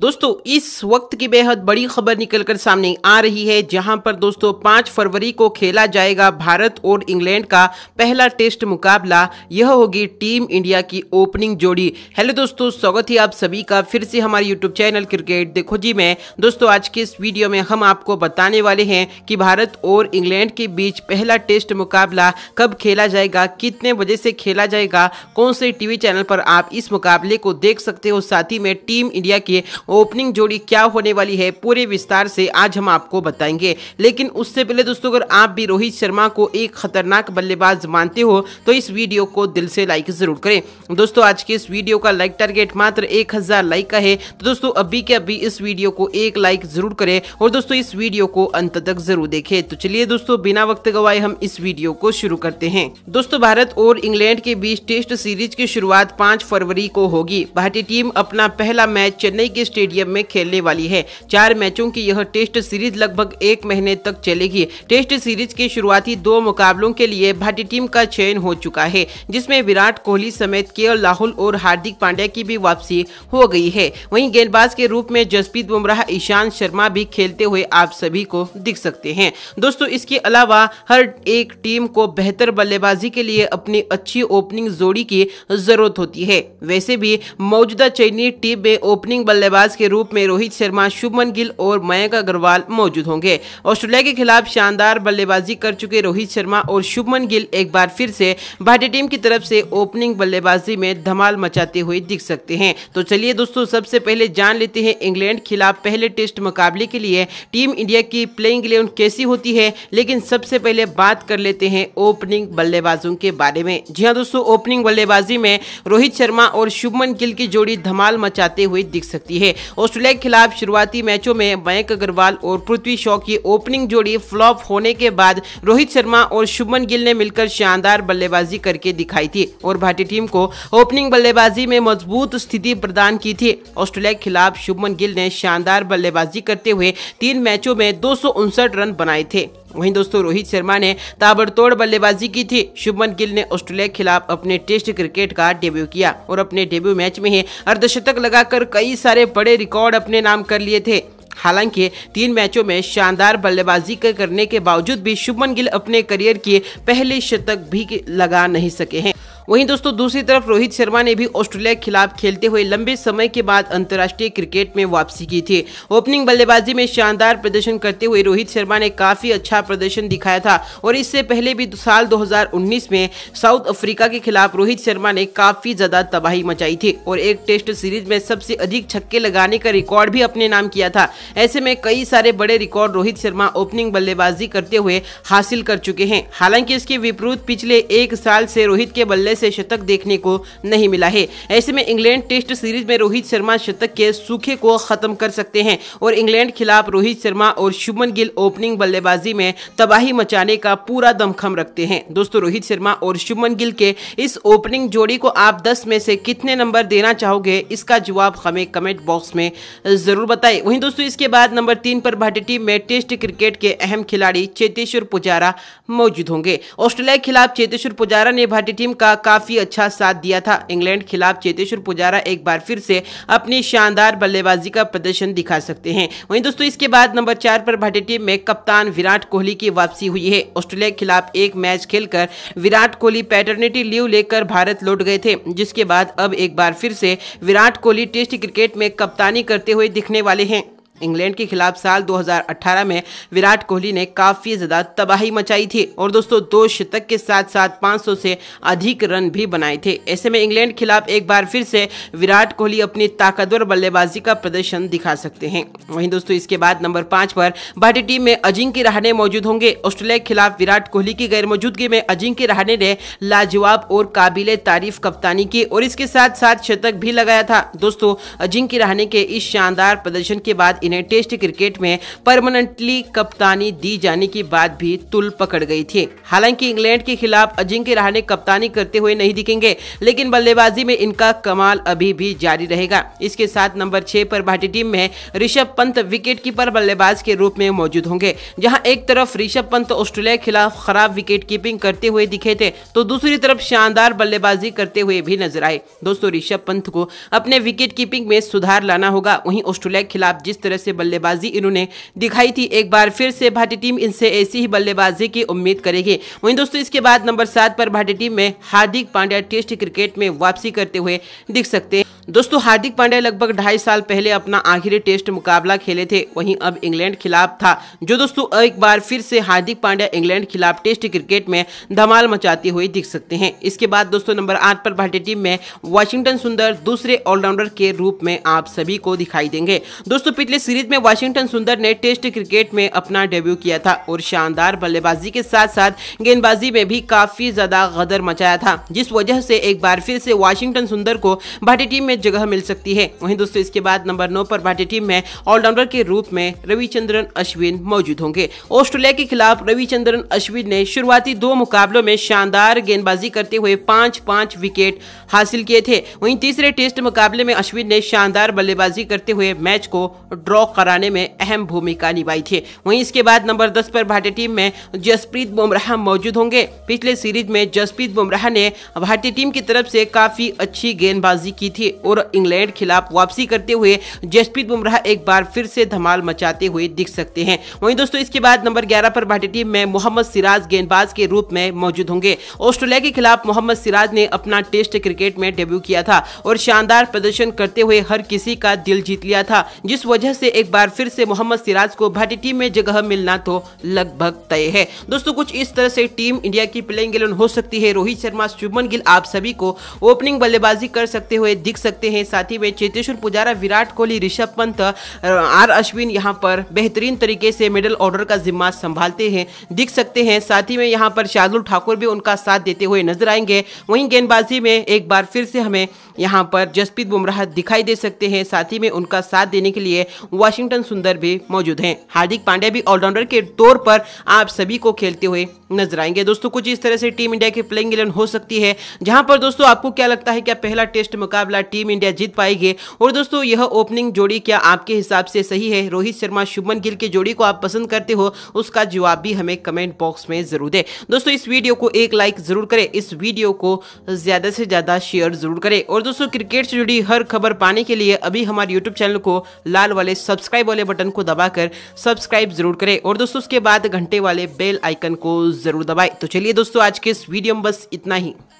दोस्तों इस वक्त की बेहद बड़ी खबर निकलकर सामने आ रही है जहां पर दोस्तों पांच फरवरी को खेला जाएगा भारत और इंग्लैंड का पहला टेस्ट मुकाबला यह होगी टीम इंडिया की ओपनिंग जोड़ी हेलो दोस्तों स्वागत है आप सभी का फिर से हमारे यूट्यूब चैनल क्रिकेट देखो जी में दोस्तों आज के इस वीडियो में हम आपको बताने वाले हैं कि भारत और इंग्लैंड के बीच पहला टेस्ट मुकाबला कब खेला जाएगा कितने बजे से खेला जाएगा कौन से टीवी चैनल पर आप इस मुकाबले को देख सकते हो साथ ही में टीम इंडिया के ओपनिंग जोड़ी क्या होने वाली है पूरे विस्तार से आज हम आपको बताएंगे लेकिन उससे पहले दोस्तों अगर आप भी रोहित शर्मा को एक खतरनाक बल्लेबाज मानते हो तो इस वीडियो को दिल से लाइक ज़रूर करें दोस्तों आज के इस वीडियो का लाइक टारगेट मात्र एक लाइक का है तो दोस्तों अभी के अभी इस वीडियो को एक लाइक ज़रूर करे और दोस्तों इस वीडियो को अंत तक ज़रूर देखे तो चलिए दोस्तों बिना वक्त गवाए हम इस वीडियो को शुरू करते हैं दोस्तों भारत और इंग्लैंड के बीच टेस्ट सीरीज की शुरुआत पाँच फरवरी को होगी भारतीय टीम अपना पहला मैच चेन्नई के स्टेडियम में खेलने वाली है चार मैचों की यह टेस्ट सीरीज लगभग एक महीने तक चलेगी टेस्ट सीरीज के शुरुआती दो मुकाबलों के लिए भारतीय टीम का चयन हो चुका है जिसमें विराट कोहली समेत के राहुल और हार्दिक पांड्या की भी वापसी हो गई है वहीं गेंदबाज के रूप में जसप्रीत बुमराह ईशांत शर्मा भी खेलते हुए आप सभी को दिख सकते हैं दोस्तों इसके अलावा हर एक टीम को बेहतर बल्लेबाजी के लिए अपनी अच्छी ओपनिंग जोड़ी की जरूरत होती है वैसे भी मौजूदा चयनीय टीम में ओपनिंग बल्लेबाज बल्लेबाज के रूप में रोहित शर्मा शुभमन गिल और मयंक अग्रवाल मौजूद होंगे ऑस्ट्रेलिया के खिलाफ शानदार बल्लेबाजी कर चुके रोहित शर्मा और शुभमन गिल एक बार फिर से भारतीय टीम की तरफ से ओपनिंग बल्लेबाजी में धमाल मचाते हुए दिख सकते हैं तो चलिए दोस्तों सबसे पहले जान लेते हैं इंग्लैंड खिलाफ पहले टेस्ट मुकाबले के लिए टीम इंडिया की प्लेइंग इलेवन कैसी होती है लेकिन सबसे पहले बात कर लेते हैं ओपनिंग बल्लेबाजों के बारे में जी हाँ दोस्तों ओपनिंग बल्लेबाजी में रोहित शर्मा और शुभमन गिल की जोड़ी धमाल मचाते हुए दिख सकती है ऑस्ट्रेलिया के खिलाफ शुरुआती मैचों में मयंक अग्रवाल और पृथ्वी शॉ की ओपनिंग जोड़ी फ्लॉप होने के बाद रोहित शर्मा और शुभमन गिल ने मिलकर शानदार बल्लेबाजी करके दिखाई थी और भारतीय टीम को ओपनिंग बल्लेबाजी में मजबूत स्थिति प्रदान की थी ऑस्ट्रेलिया के खिलाफ शुभमन गिल ने शानदार बल्लेबाजी करते हुए तीन मैचों में दो रन बनाए थे वहीं दोस्तों रोहित शर्मा ने ताबड़तोड़ बल्लेबाजी की थी शुभमन गिल ने ऑस्ट्रेलिया के खिलाफ अपने टेस्ट क्रिकेट का डेब्यू किया और अपने डेब्यू मैच में ही अर्धशतक लगाकर कई सारे बड़े रिकॉर्ड अपने नाम कर लिए थे हालांकि तीन मैचों में शानदार बल्लेबाजी करने के बावजूद भी शुभमन गिल अपने करियर के पहले शतक भी लगा नहीं सके हैं वहीं दोस्तों दूसरी तरफ रोहित शर्मा ने भी ऑस्ट्रेलिया के खिलाफ खेलते हुए लंबे समय के बाद अंतर्राष्ट्रीय क्रिकेट में वापसी की थी ओपनिंग बल्लेबाजी में शानदार प्रदर्शन करते हुए रोहित शर्मा ने काफी अच्छा प्रदर्शन दिखाया था और इससे पहले भी साल दो में साउथ अफ्रीका के खिलाफ रोहित शर्मा ने काफी ज्यादा तबाही मचाई थी और एक टेस्ट सीरीज में सबसे अधिक छक्के लगाने का रिकॉर्ड भी अपने नाम किया था ऐसे में कई सारे बड़े रिकॉर्ड रोहित शर्मा ओपनिंग बल्लेबाजी करते हुए हासिल कर चुके हैं हालांकि इसके विपरीत पिछले एक साल से रोहित के बल्ले से शतक देखने को नहीं मिला है ऐसे में इंग्लैंड टेस्ट सीरीज में रोहित शर्मा शतक के सूखे को खत्म कर सकते हैं और इंग्लैंड खिलाफ रोहित शर्मा और शुभमन गिल ओपनिंग बल्लेबाजी में तबाही मचाने का पूरा दमखम रखते हैं दोस्तों रोहित शर्मा और शुभमन गिल के इस ओपनिंग जोड़ी को आप दस में से कितने नंबर देना चाहोगे इसका जवाब हमें कमेंट बॉक्स में जरूर बताएं वहीं दोस्तों इसके बाद नंबर तीन पर भारतीय टीम में टेस्ट क्रिकेट के अहम खिलाड़ी चेतेश्वर पुजारा मौजूद होंगे ऑस्ट्रेलिया के खिलाफ चेतेश्वर पुजारा ने भारतीय टीम का काफ़ी अच्छा साथ दिया था इंग्लैंड खिलाफ चेतेश्वर पुजारा एक बार फिर से अपनी शानदार बल्लेबाजी का प्रदर्शन दिखा सकते हैं वहीं दोस्तों इसके बाद नंबर चार पर भारतीय टीम में कप्तान विराट कोहली की वापसी हुई है ऑस्ट्रेलिया के खिलाफ एक मैच खेलकर विराट कोहली पैटर्निटी लीव लेकर भारत लौट गए थे जिसके बाद अब एक बार फिर से विराट कोहली टेस्ट क्रिकेट में कप्तानी करते हुए दिखने वाले हैं इंग्लैंड के खिलाफ साल 2018 में विराट कोहली ने काफ़ी ज़्यादा तबाही मचाई थी और दोस्तों दो शतक के साथ साथ 500 से अधिक रन भी बनाए थे ऐसे में इंग्लैंड के खिलाफ एक बार फिर से विराट कोहली अपनी ताकतवर बल्लेबाजी का प्रदर्शन दिखा सकते हैं वहीं दोस्तों इसके बाद नंबर पांच पर भारतीय टीम में अजिंक्य रहाणे मौजूद होंगे ऑस्ट्रेलिया के खिलाफ विराट कोहली की गैर मौजूदगी में अजिंक्य रहाणे ने लाजवाब और काबिल तारीफ कप्तानी की और इसके साथ साथ शतक भी लगाया था दोस्तों अजिंक्य रहाणे के इस शानदार प्रदर्शन के बाद इन्हें टेस्ट क्रिकेट में परमानेंटली कप्तानी दी जाने की बात भी तुल पकड़ गई थी हालांकि इंग्लैंड के खिलाफ अजिंक्य रहाणे कप्तानी करते हुए नहीं दिखेंगे लेकिन बल्लेबाजी में इनका कमाल अभी भी जारी रहेगा इसके साथ नंबर छह पर भारतीय टीम में ऋषभ पंत विकेट कीपर बल्लेबाज के रूप में मौजूद होंगे जहां एक तरफ ऋषभ पंत ऑस्ट्रेलिया के खिलाफ खराब विकेट कीपिंग करते हुए दिखे थे तो दूसरी तरफ शानदार बल्लेबाजी करते हुए भी नजर आए दोस्तों ऋषभ पंत को अपने विकेट कीपिंग में सुधार लाना होगा वहीं ऑस्ट्रेलिया के खिलाफ जिस तरह से बल्लेबाजी इन्होंने दिखाई थी एक बार फिर से भारतीय टीम इनसे ऐसी ही बल्लेबाजी की उम्मीद करेगी वहीं दोस्तों इसके बाद नंबर सात पर भारतीय टीम में हार्दिक पांड्या टेस्ट क्रिकेट में वापसी करते हुए दिख सकते हैं दोस्तों हार्दिक पांड्या लगभग ढाई साल पहले अपना आखिरी टेस्ट मुकाबला खेले थे वहीं अब इंग्लैंड खिलाफ था जो दोस्तों एक बार फिर से हार्दिक पांड्या इंग्लैंड खिलाफ टेस्ट क्रिकेट में धमाल मचाते हुए दिख सकते हैं इसके बाद दोस्तों नंबर आठ पर भारतीय टीम में वाशिंगटन सुंदर दूसरे ऑलराउंडर के रूप में आप सभी को दिखाई देंगे दोस्तों पिछले सीरीज में वाशिंगटन सुंदर ने टेस्ट क्रिकेट में अपना डेब्यू किया था और शानदार बल्लेबाजी के साथ साथ गेंदबाजी में भी काफी ज्यादा गदर मचाया था जिस वजह से एक बार फिर से वाशिंगटन सुंदर को भारतीय टीम में जगह मिल सकती है वहीं दोस्तों इसके बाद नंबर नौ पर भारतीय टीम में ऑलराउंडर के रूप में रविचंद्रन अश्विन मौजूद होंगे ऑस्ट्रेलिया के खिलाफ रविचंद्रन अश्विन ने शुरुआती दो मुकाबलों में शानदार गेंदबाजी करते हुए पांच पांच विकेट हासिल किए थे वहीं तीसरे टेस्ट मुकाबले में अश्विन ने शानदार बल्लेबाजी करते हुए मैच को ड्रॉ कराने में अहम भूमिका निभाई थी वहीं इसके बाद नंबर दस पर भारतीय टीम में जसप्रीत बुमराह मौजूद होंगे पिछले सीरीज में जसप्रीत बुमराह ने भारतीय टीम की तरफ से काफी अच्छी गेंदबाजी की थी और इंग्लैंड खिलाफ वापसी करते हुए जसप्रीत बुमराह एक बार फिर से धमाल मचाते हुए दिख सकते हैं वहीं दोस्तों इसके बाद नंबर ग्यारह पर भारतीय टीम में मोहम्मद सिराज गेंदबाज के रूप में मौजूद होंगे ऑस्ट्रेलिया के खिलाफ मोहम्मद सिराज ने अपना टेस्ट क्रिकेट में डेब्यू किया था और शानदार प्रदर्शन करते हुए हर किसी का दिल जीत लिया था जिस वजह से एक बार फिर से मोहम्मद सिराज को भारतीय टीम में जगह मिलना तो लगभग तय है दोस्तों कुछ इस तरह से टीम इंडिया की प्लेइंग इलेवन हो सकती है रोहित शर्मा शुभमन गिल आप सभी को ओपनिंग बल्लेबाजी कर सकते हुए दिख सकते सकते हैं साथ ही वे चेतेश्वर पुजारा विराट कोहली ऋषभ पंत आर अश्विन यहाँ पर बेहतरीन तरीके से मिडल ऑर्डर का जिम्मा संभालते हैं दिख सकते हैं साथ ही में यहाँ पर शार्दुल ठाकुर भी उनका साथ देते हुए नजर आएंगे वहीं गेंदबाजी में एक बार फिर से हमें यहाँ पर जसप्रीत बुमराह दिखाई दे सकते हैं साथ ही में उनका साथ देने के लिए वाशिंगटन सुंदर भी मौजूद हैं हार्दिक पांड्या भी ऑलराउंडर के तौर पर आप सभी को खेलते हुए नजर आएंगे दोस्तों कुछ इस तरह से टीम इंडिया की प्लेइंग इलेवन हो सकती है जहां पर दोस्तों आपको क्या लगता है क्या पहला टेस्ट मुकाबला टीम टीम इंडिया जीत पाएगी और दोस्तों यह ओपनिंग जोड़ी क्या आपके हिसाब से सही है रोहित शर्मा शुभमन गिल की जोड़ी को आप पसंद करते हो उसका जवाब भी हमें कमेंट बॉक्स में जरूर दे दोस्तों इस वीडियो को एक लाइक जरूर करें इस वीडियो को ज़्यादा से ज़्यादा शेयर जरूर करें और दोस्तों क्रिकेट से जुड़ी हर खबर पाने के लिए अभी हमारे यूट्यूब चैनल को लाल वाले सब्सक्राइब वाले बटन को दबाकर सब्सक्राइब जरूर करें और दोस्तों उसके बाद घंटे वाले बेल आइकन को जरूर दबाएं तो चलिए दोस्तों आज के इस वीडियो में बस इतना ही